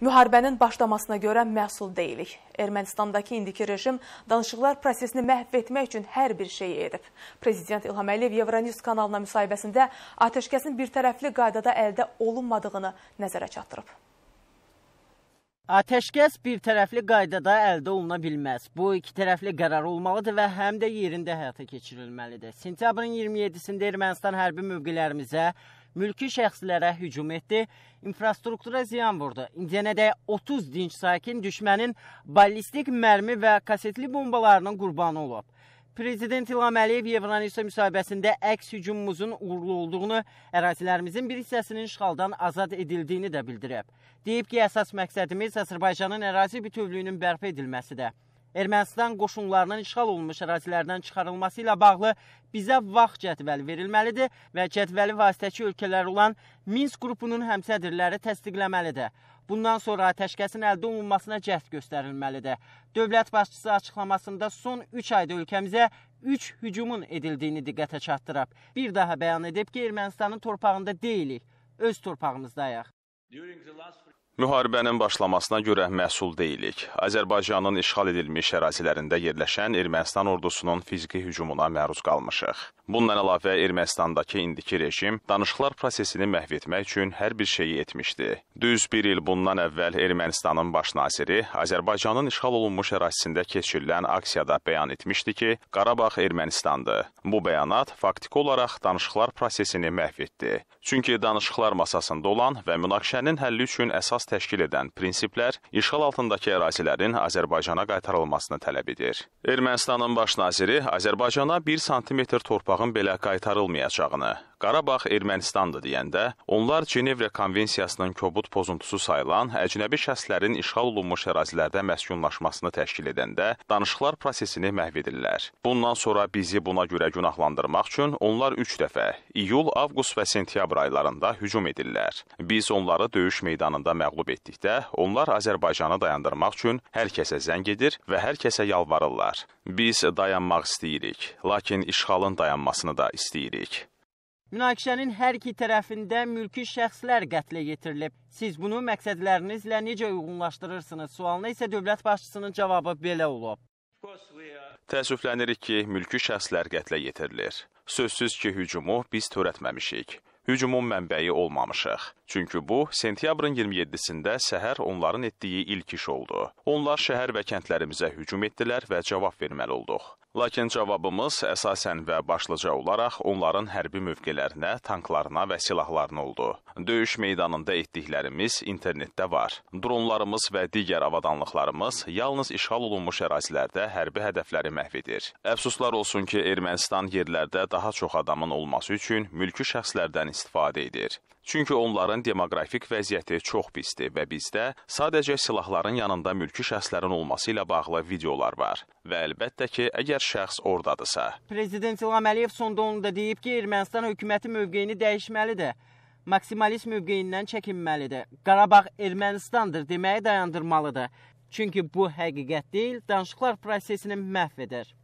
müharibənin başlamasına görə məhsul deyilik. Ermənistandakı indiki rejim danışıqlar prosesini məhv etmək üçün hər bir şeyi edib. Prezident İlham Əliyev Euronews kanalına müsahibəsində atəşkəsin birtərəfli qaydada əldə olunmadığını nəzərə çatdırıb. Atəşkəs bir tərəfli qaydada əldə oluna bilməz. Bu iki tərəfli qərar olmalıdır və həm də yerində həyata keçirilməlidir. Sentyabrın 27-sində Ermənistan hərbi mövqelərimizə mülki şəxslərə hücum etdi, infrastruktura ziyan vurdu. İndiyənədə 30 dinç sakin düşmənin ballistik mərmi və kasetli bombalarının qurbanı olub. Prezident İlham Əliyev Evranisa müsahibəsində əks hücumumuzun uğurlu olduğunu, ərazilərimizin bir hissəsinin işğaldan azad edildiyini də bildirib. Deyib ki, əsas məqsədimiz Azərbaycanın ərazi bütövlüyünün bərpa edilməsidir. Ermənistan qoşunlarının işğal olunmuş ərazilərdən çıxarılması ilə bağlı bizə vaxt cədvəli verilməlidir və cədvəli vasitəçi ölkələr olan Minsk qrupunun həmsədirləri təsdiqləməlidir. Bundan sonra təşkəsin əldə olunmasına cəhd göstərilməlidir. Dövlət başçısı açıqlamasında son 3 ayda ölkəmizə 3 hücumun edildiyini diqqətə çatdırıb. Bir daha bəyan edib ki, Ermənistanın torpağında deyilik, öz torpağımızdayıq. Müharibənin başlamasına görə məsul deyilik. Azərbaycanın işğal edilmiş ərazilərində yerləşən Ermənistan ordusunun fiziki hücumuna məruz qalmışıq. Bundan əlavə Ermənistandakı indiki rejim danışıqlar prosesini məhv etmək üçün hər bir şeyi etmişdi. Düz bir il bundan əvvəl Ermənistanın baş naziri Azərbaycanın işğal olunmuş ərazisində keçirilən aksiyada bəyan etmişdi ki, Qarabağ Ermənistandır. Bu bəyanat faktiki olaraq danışıqlar prosesini məhv etdi. Çünki danışıqlar masasında olan və münaqişənin həlli üçün əsas təşkil edən prinsiplər işğal altındakı ərazilərin Azərbaycana qaytarılmasını tələb edir. Ermənistanın baş naziri Azərbaycana 1 sm torpaq torpağın belə qaytarılmayacağını. Qarabağ Ermənistandır deyəndə, onlar Cenevrə konvensiyasının kobud pozuntusu sayılan əcnəbi şəxslərin işğal olunmuş ərazilərdə məskunlaşmasını təşkil edəndə danışıqlar prosesini məhv edirlər. Bundan sonra bizi buna görə günahlandırmaq üçün onlar 3 dəfə iyul, avqust və sentyabr aylarında hücum edirlər. Biz onları döyüş meydanında məğlub etdikdə, onlar Azərbaycanı dayandırmaq üçün hər kəsə zəng edir və hər kəsə yalvarırlar. Biz dayanmaq istəyirik, lakin işğalın dayanmasını da istəyirik. Münaqişənin hər iki tərəfində mülki şəxslər qətlə yetirilib. Siz bunu məqsədlərinizlə necə uyğunlaşdırırsınız? Sualına isə dövlət başçısının cavabı belə olub. Təəssüflənirik ki, mülki şəxslər qətlə yetirilir. Sözsüz ki, hücumu biz törətməmişik. Hücumun mənbəyi olmamışıq. Çünki bu, sentyabrın 27-sində səhər onların etdiyi ilk iş oldu. Onlar şəhər və kəndlərimizə hücum etdilər və cavab verməli olduq. Lakin cavabımız əsasən və başlıca olaraq onların hərbi mövqelərinə, tanklarına və silahlarına oldu. Döyüş meydanında etdiklərimiz internetdə var. Dronlarımız və digər avadanlıqlarımız yalnız işğal olunmuş ərazilərdə hərbi hədəfləri məhv edir. Əfsuslar olsun ki, Ermənistan yerlərdə daha çox adamın olması üçün mülki şəxslərdən istifadə edir. Çünki onların demoqrafik vəziyyəti çox pisdir və bizdə sadəcə silahların yanında mülki şəxslərin olması ilə bağlı videolar var. Və əlbəttə ki, əgər şəxs ordadırsa. Prezident İlham Əliyev sonda onu da deyib ki, Ermənistan hökuməti mövqeyini dəyişməlidir. Maksimalist mövqeyindən çəkinməlidir. Qarabağ Ermənistandır deməyi dayandırmalıdır. Çünki bu həqiqət deyil, danışıqlar prosesini məhv edir.